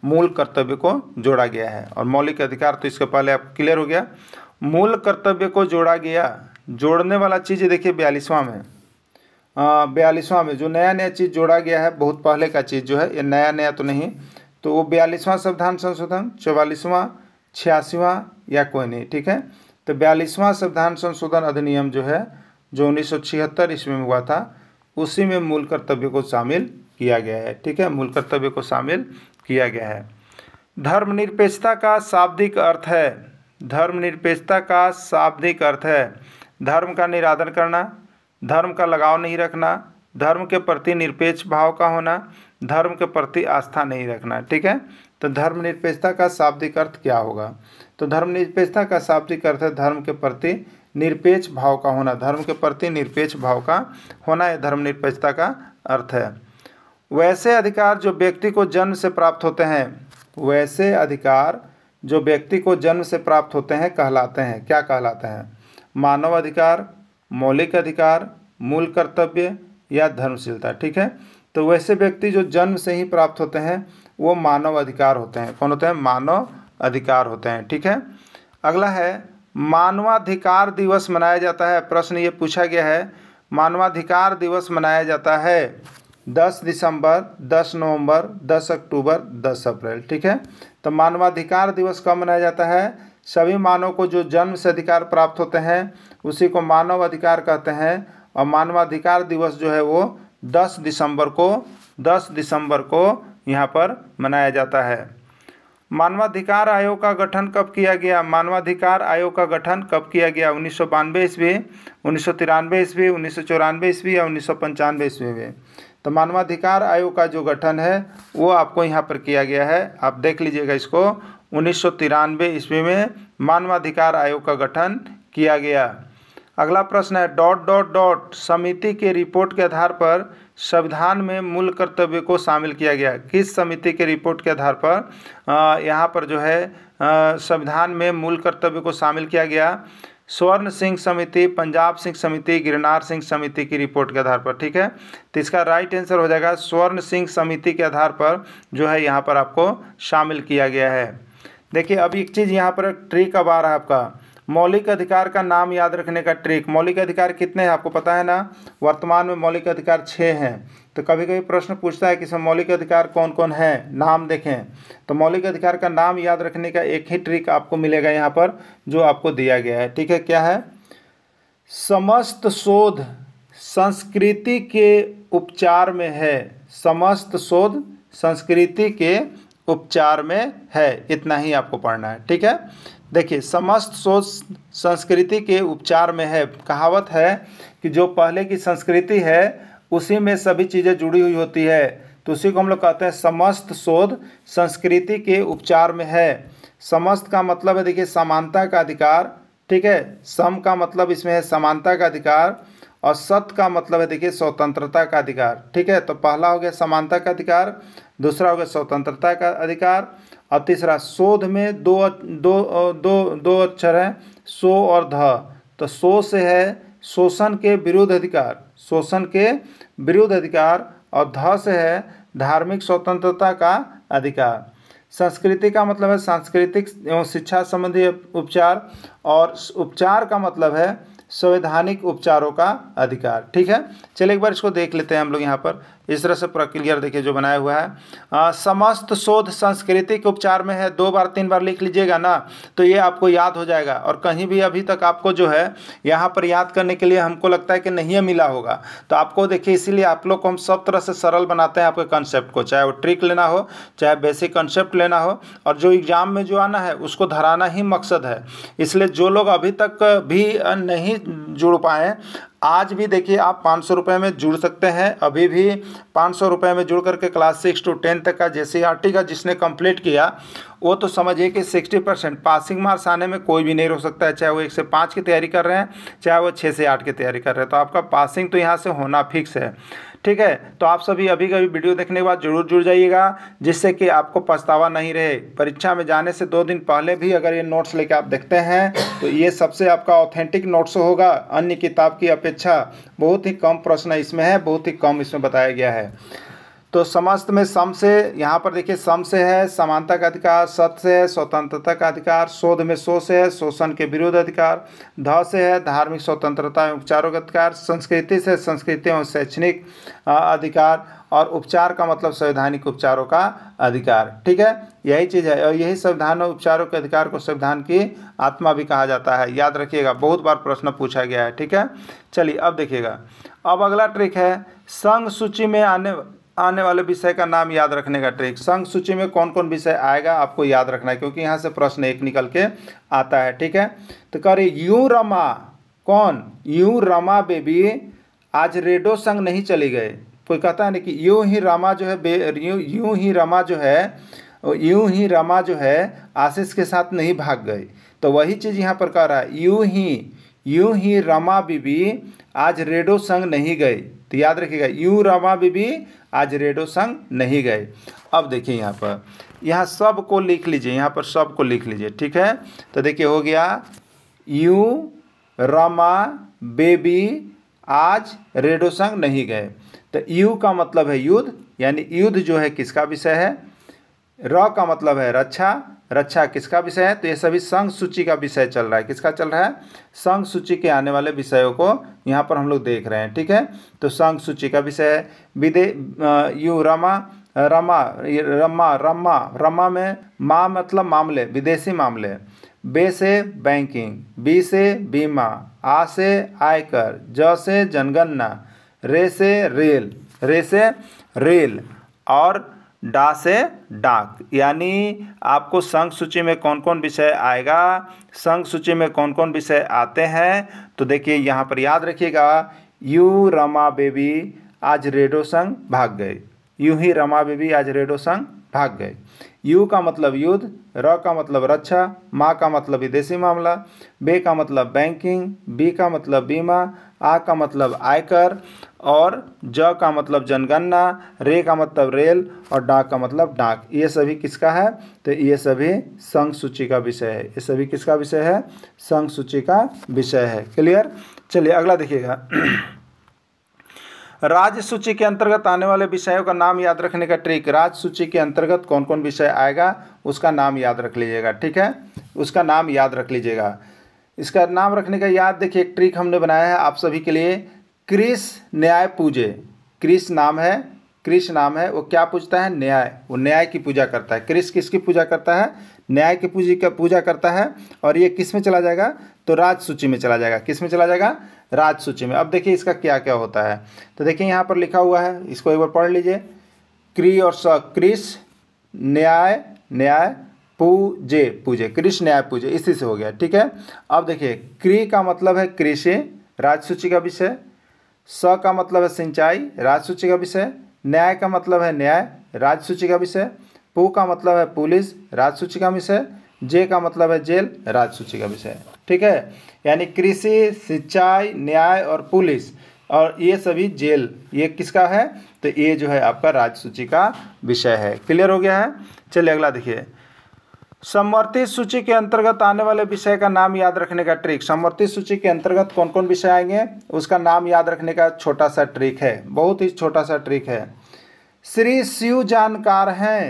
मूल कर्तव्य को जोड़ा गया है और मौलिक अधिकार तो इसके पहले आप क्लियर हो गया मूल कर्तव्य को जोड़ा गया जोड़ने वाला चीज़ देखिए बयालीसवां में बयालीसवां में जो नया नया चीज़ जोड़ा गया है बहुत पहले का चीज़ जो है ये नया नया तो नहीं तो वो बयालीसवां संविधान संशोधन चौवालीसवां छियासीवा या कोई नहीं ठीक है तो बयालीसवां संविधान संशोधन अधिनियम जो है जो उन्नीस सौ छिहत्तर ईस्वी में हुआ था उसी में मूल कर्तव्य को शामिल किया गया है ठीक है मूल कर्तव्य को शामिल किया गया है धर्मनिरपेक्षता का शाब्दिक अर्थ है धर्मनिरपेक्षता का शाब्दिक अर्थ है धर्म का निराधन करना धर्म का लगाव नहीं रखना धर्म के प्रति निरपेक्ष भाव का होना धर्म के प्रति आस्था नहीं रखना ठीक है तो धर्मनिरपेक्षता का शाब्दिक अर्थ क्या होगा तो धर्मनिरपेक्षता का शाब्दिक अर्थ है धर्म के प्रति निरपेक्ष भाव का होना धर्म के प्रति निरपेक्ष भाव का होना यह धर्मनिरपेक्षता का अर्थ है वैसे अधिकार जो व्यक्ति को जन्म से प्राप्त होते हैं वैसे अधिकार जो व्यक्ति को जन्म से प्राप्त होते हैं कहलाते हैं क्या कहलाते हैं मानव अधिकार मौलिक अधिकार मूल कर्तव्य या धर्मशीलता ठीक है तो वैसे व्यक्ति जो जन्म से ही प्राप्त होते हैं वो मानव अधिकार होते हैं कौन होते हैं मानव अधिकार होते हैं ठीक है अगला है मानवाधिकार दिवस मनाया जाता है प्रश्न ये पूछा गया है मानवाधिकार दिवस मनाया जाता है 10 दिसंबर 10 नवंबर 10 अक्टूबर 10 अप्रैल ठीक है तो मानवाधिकार दिवस कब मनाया जाता है सभी मानव को जो जन्म से अधिकार प्राप्त होते हैं उसी को मानव अधिकार कहते हैं और मानवाधिकार दिवस जो है वो दस दिसंबर को दस दिसंबर को यहाँ पर मनाया जाता है मानवाधिकार आयोग का गठन कब किया गया मानवाधिकार आयोग का गठन कब किया गया उन्नीस सौ बानवे ईस्वी उन्नीस सौ तिरानवे ईस्वी उन्नीस सौ चौरानवे ईस्वी या उन्नीस सौ पंचानवे ईस्वी में तो मानवाधिकार आयोग का जो गठन है वो आपको यहाँ पर किया गया है आप देख लीजिएगा इसको उन्नीस सौ तिरानवे ईस्वी में मानवाधिकार आयोग का गठन किया गया अगला प्रश्न है डॉट डॉट डॉट समिति के रिपोर्ट के आधार पर संविधान में मूल कर्तव्य को शामिल किया गया किस समिति के रिपोर्ट के आधार पर यहाँ पर जो है संविधान में मूल कर्तव्य को शामिल किया गया स्वर्ण सिंह समिति पंजाब सिंह समिति गिरनार सिंह समिति की रिपोर्ट के आधार पर ठीक है तो इसका राइट आंसर हो जाएगा स्वर्ण सिंह समिति के आधार पर जो है यहाँ पर आपको शामिल किया गया है देखिए अब एक चीज़ यहाँ पर ट्रिक अब आ रहा है आपका मौलिक अधिकार का नाम याद रखने का ट्रिक मौलिक अधिकार कितने हैं आपको पता है ना वर्तमान में मौलिक अधिकार छः हैं तो कभी कभी प्रश्न पूछता है कि इसमें मौलिक अधिकार कौन कौन है नाम देखें तो मौलिक अधिकार का नाम याद रखने का एक ही ट्रिक आपको मिलेगा यहाँ पर जो आपको दिया गया है ठीक है क्या है समस्त शोध संस्कृति के उपचार में है समस्त शोध संस्कृति के उपचार में है इतना ही आपको पढ़ना है ठीक है देखिए समस्त सोच संस्कृति के उपचार में है कहावत है कि जो पहले की संस्कृति है उसी में सभी चीज़ें जुड़ी हुई होती है तो उसी को हम लोग कहते हैं समस्त शोध संस्कृति के उपचार में है समस्त का मतलब है देखिए समानता का अधिकार ठीक है सम का मतलब इसमें है समानता का अधिकार और सत का मतलब है देखिए स्वतंत्रता का अधिकार ठीक है तो पहला हो गया समानता का अधिकार दूसरा हो गया स्वतंत्रता का अधिकार और तीसरा शोध में दो दो दो दो अक्षर है सो और ध तो सो से है शोषण के विरुद्ध अधिकार शोषण के विरुद्ध अधिकार और ध से है धार्मिक स्वतंत्रता का अधिकार संस्कृति का मतलब है सांस्कृतिक एवं शिक्षा संबंधी उपचार और उपचार का मतलब है संवैधानिक उपचारों का अधिकार ठीक है चलिए एक बार इसको देख लेते हैं हम लोग यहाँ पर इस तरह से प्रक्रिया देखिए जो बनाया हुआ है आ, समस्त शोध संस्कृति के उपचार में है दो बार तीन बार लिख लीजिएगा ना तो ये आपको याद हो जाएगा और कहीं भी अभी तक आपको जो है यहाँ पर याद करने के लिए हमको लगता है कि नहीं मिला होगा तो आपको देखिए इसीलिए आप लोग को हम सब तरह से सरल बनाते हैं आपके कंसेप्ट को चाहे वो ट्रिक लेना हो चाहे बेसिक कंसेप्ट लेना हो और जो एग्ज़ाम में जो आना है उसको धराना ही मकसद है इसलिए जो लोग अभी तक भी नहीं जुड़ पाए आज भी देखिए आप पाँच सौ रुपये में जुड़ सकते हैं अभी भी पाँच सौ रुपये में जुड़ करके क्लास सिक्स टू टेन तक का जे का जिसने कंप्लीट किया वो तो समझिए कि सिक्सटी परसेंट पासिंग मार्क्स आने में कोई भी नहीं रोक सकता है चाहे वो एक से पाँच की तैयारी कर रहे हैं चाहे वो छः से आठ की तैयारी कर रहे हैं तो आपका पासिंग तो यहाँ से होना फिक्स है ठीक है तो आप सभी अभी का भी वीडियो देखने के बाद जरूर जुड़ जाइएगा जिससे कि आपको पछतावा नहीं रहे परीक्षा में जाने से दो दिन पहले भी अगर ये नोट्स लेके आप देखते हैं तो ये सबसे आपका ऑथेंटिक नोट्स होगा अन्य किताब की अपेक्षा बहुत ही कम प्रश्न इसमें है बहुत ही कम इसमें बताया गया है तो समस्त में सम से यहाँ पर देखिए सम से है समानता का अधिकार सत से है स्वतंत्रता का अधिकार शोध में शो से है शोषण के विरोध अधिकार ध से है धार्मिक स्वतंत्रता एवं उपचारों का अधिकार संस्कृति से संस्कृति एवं शैक्षणिक अधिकार और उपचार का मतलब संवैधानिक उपचारों का अधिकार ठीक है यही चीज़ है और यही संविधान और उपचारों के अधिकार को संविधान की आत्मा भी कहा जाता है याद रखिएगा बहुत बार प्रश्न पूछा गया है ठीक है चलिए अब देखिएगा अब अगला ट्रिक है संघ सूची में आने आने वाले विषय का नाम याद रखने का ट्रिक संघ सूची में कौन कौन विषय आएगा आपको याद रखना है क्योंकि यहाँ से प्रश्न एक निकल के आता है ठीक है तो कह रही यू रमा कौन यू रमा बेबी आज रेडो संघ नहीं चली गए कोई कहता है ना कि यू ही रमा जो है बे यू ही रमा जो है यूँ ही रमा जो है आशीष के साथ नहीं भाग गए तो वही चीज़ यहाँ पर कह रहा है यूँ ही यूँ ही रमा बीबी आज रेडो संग नहीं गई तो याद रखिएगा यूं रमा बीबी आज रेडो संग नहीं गए अब देखिए यहाँ पर यहाँ सब को लिख लीजिए यहाँ पर सब को लिख लीजिए ठीक है तो देखिए हो गया यूं रमा बेबी आज रेडो संग नहीं गए तो यू का मतलब है युद्ध यानी युद्ध जो है किसका विषय है र का मतलब है रक्षा रक्षा किसका विषय है तो ये सभी संघ सूची का विषय चल रहा है किसका चल रहा है संघ सूची के आने वाले विषयों को यहाँ पर हम लोग देख रहे हैं ठीक है तो संघ सूची का विषय है विदे यू रमा रमा रमा रमा रमा में माँ मतलब मामले विदेशी मामले बे से बैंकिंग बी से बीमा आ से आयकर ज से जनगणना रे से रेल रे से रेल और डा से डाक यानी आपको संघ सूची में कौन कौन विषय आएगा संघ सूची में कौन कौन विषय आते हैं तो देखिए यहाँ पर याद रखिएगा यू रमा बेबी आज रेडो संग भाग गए यू ही रमा बेबी आज रेडो संग भाग गए यू का मतलब युद्ध र का मतलब रक्षा माँ का मतलब विदेशी मामला बे का मतलब बैंकिंग बी का मतलब बीमा आ का मतलब आयकर और ज का मतलब जनगणना रे का मतलब रेल और डाक का मतलब डाक ये सभी किसका है तो ये सभी संघ सूची का विषय है ये सभी किसका विषय है संघ सूची का विषय है क्लियर चलिए अगला देखिएगा राज्य सूची के अंतर्गत आने वाले विषयों का नाम याद रखने का ट्रिक राज्य सूची के अंतर्गत कौन कौन विषय आएगा उसका नाम याद रख लीजिएगा ठीक है उसका नाम याद रख लीजिएगा इसका नाम रखने का याद देखिए एक ट्रिक हमने बनाया है आप सभी के लिए कृष न्याय पूजे कृष नाम है कृष्ण नाम है वो क्या पूजता है न्याय वो न्याय की पूजा करता है कृष्ण किसकी पूजा करता है न्याय की पूजी का पूजा करता है और ये किस में चला जाएगा तो राज सूची में चला जाएगा किस में चला जाएगा राज सूची में अब देखिए इसका क्या क्या होता है तो देखिए यहाँ पर लिखा हुआ है इसको एक बार पढ़ लीजिए क्री और स कृष न्याय न्याय पूजे पूजे कृष्ण न्याय पूजे इसी से हो गया ठीक है अब देखिए क्री का मतलब है कृषि राजसूची का विषय स का मतलब है सिंचाई राजसूची का विषय न्याय का मतलब है न्याय राजसूची का विषय पू का मतलब है पुलिस राजसूची का विषय जे का मतलब है जेल राजसूची का विषय ठीक है यानी कृषि सिंचाई न्याय और पुलिस और ये सभी जेल ये किसका है तो ये जो है आपका राजसूची का विषय है क्लियर हो गया है चलिए अगला देखिए समवर्ती सूची के अंतर्गत आने वाले विषय का नाम याद रखने का ट्रिक समवर्ती सूची के अंतर्गत कौन कौन विषय आएंगे उसका नाम याद रखने का छोटा सा ट्रिक है बहुत ही छोटा सा ट्रिक है श्री शिव जानकार हैं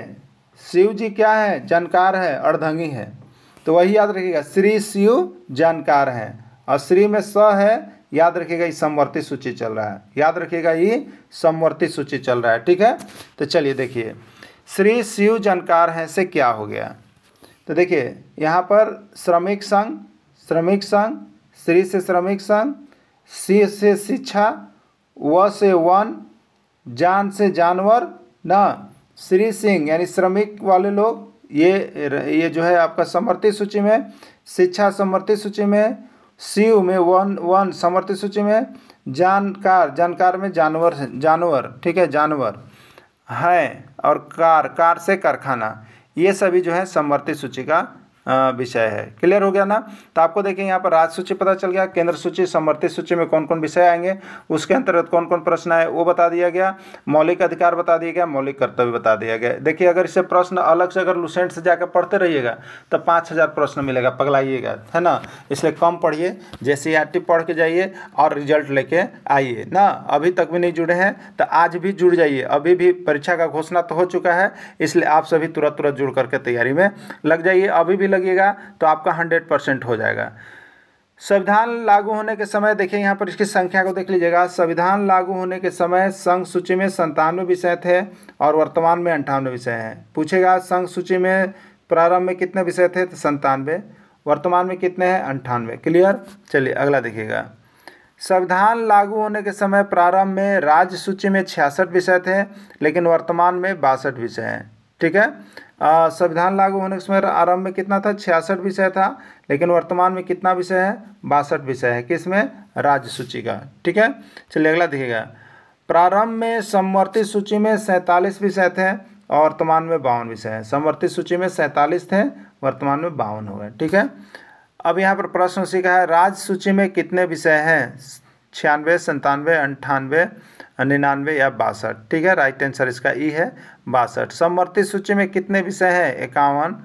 शिव जी क्या है जानकार है अर्धंगी है तो वही याद रखिएगा श्री शिव जानकार हैं और श्री में स है याद रखिएगा ये समवर्ती सूची चल रहा है याद रखिएगा ये समवर्ती सूची चल रहा है ठीक है तो चलिए देखिए श्री शिव जानकार हैं से क्या हो गया तो देखिए यहाँ पर श्रमिक संघ श्रमिक संघ श्री से श्रमिक संघ सी से शिक्षा व से वन जान से जानवर न श्री सिंह यानी श्रमिक वाले लोग ये ये जो है आपका समर्थित सूची में शिक्षा समर्थित सूची में शिव में वन वन समर्थित सूची में जानकार जानकार में जानवर जानवर ठीक है जानवर हैं और कार कार से कारखाना ये सभी जो है समवर्ती सूची का विषय है क्लियर हो गया ना तो आपको देखिए यहाँ पर राज्य सूची पता चल गया केंद्र सूची समर्थित सूची में कौन कौन विषय आएंगे उसके अंतर्गत कौन कौन प्रश्न आए वो बता दिया गया मौलिक अधिकार बता दिया गया मौलिक कर्तव्य बता दिया गया देखिए अगर इसे प्रश्न अलग से अगर लुसेंट से जाकर पढ़ते रहिएगा तो पाँच हज़ार प्रश्न मिलेगा पगलाइएगा है ना इसलिए कम पढ़िए जैसे आर e पढ़ के जाइए और रिजल्ट लेके आइए ना अभी तक भी नहीं जुड़े हैं तो आज भी जुड़ जाइए अभी भी परीक्षा का घोषणा तो हो चुका है इसलिए आप सभी तुरंत तुरंत जुड़ करके तैयारी में लग जाइए अभी भी लगेगा तो आपका हंड्रेड परसेंट हो जाएगा संविधान लागू होने के समय देखिए यहाँ पर इसकी संख्या को देख लीजिएगा संविधान लागू होने के समय संघ सूची में संतानवे विषय थे और वर्तमान में अंठानवे विषय हैं पूछेगा संघ सूची में प्रारंभ में कितने विषय थे तो संतानवे वर्तमान में कितने हैं अंठानवे क्लियर चलिए अगला देखिएगा संविधान लागू होने के समय प्रारंभ में राज्य सूची में छियासठ विषय थे लेकिन वर्तमान में बासठ विषय हैं ठीक है संविधान लागू होने के समय आरंभ में कितना था छियासठ विषय था लेकिन वर्तमान में कितना विषय है बासठ विषय है किसमें राज्य सूची का ठीक है चलिए अगला देखिएगा प्रारंभ में समवर्ती सूची में सैंतालीस विषय थे और वर्तमान में बावन विषय है समवर्ती सूची में सैंतालीस थे वर्तमान में बावन हो गए ठीक है अब यहाँ पर प्रश्न सीखा है राज्य सूची में कितने विषय हैं छियानवे संतानवे अंठानवे निन्यानवे या बासठ ठीक है राइट आंसर इसका ई e है बासठ समवर्ती सूची में कितने विषय हैं इक्यावन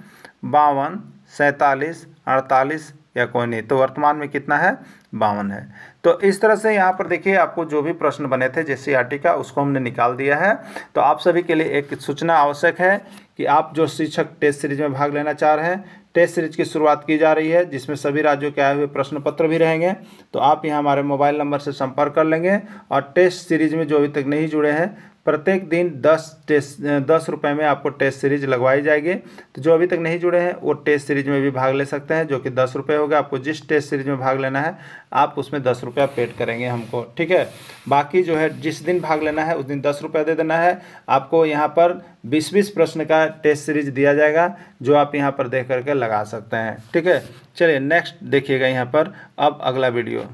बावन सैंतालीस अड़तालीस या कोई नहीं तो वर्तमान में कितना है बावन है तो इस तरह से यहाँ पर देखिए आपको जो भी प्रश्न बने थे जैसे आर का उसको हमने निकाल दिया है तो आप सभी के लिए एक सूचना आवश्यक है कि आप जो शिक्षक टेस्ट सीरीज में भाग लेना चाह रहे हैं टेस्ट सीरीज की शुरुआत की जा रही है जिसमें सभी राज्यों के आए हुए प्रश्न पत्र भी रहेंगे तो आप यहाँ हमारे मोबाइल नंबर से संपर्क कर लेंगे और टेस्ट सीरीज में जो अभी तक नहीं जुड़े हैं प्रत्येक दिन दस टेस्ट दस रुपये में आपको टेस्ट सीरीज लगवाई जाएगी तो जो अभी तक नहीं जुड़े हैं वो टेस्ट सीरीज में भी भाग ले सकते हैं जो कि दस रुपये होगा आपको जिस टेस्ट सीरीज में भाग लेना है आप उसमें दस रुपया पेड करेंगे हमको ठीक है बाकी जो है जिस दिन भाग लेना है उस दिन दस रुपया दे देना है आपको यहाँ पर बीस बीस प्रश्न का टेस्ट सीरीज दिया जाएगा जो आप यहाँ पर देख करके लगा सकते हैं ठीक है चलिए नेक्स्ट देखिएगा यहाँ पर अब अगला वीडियो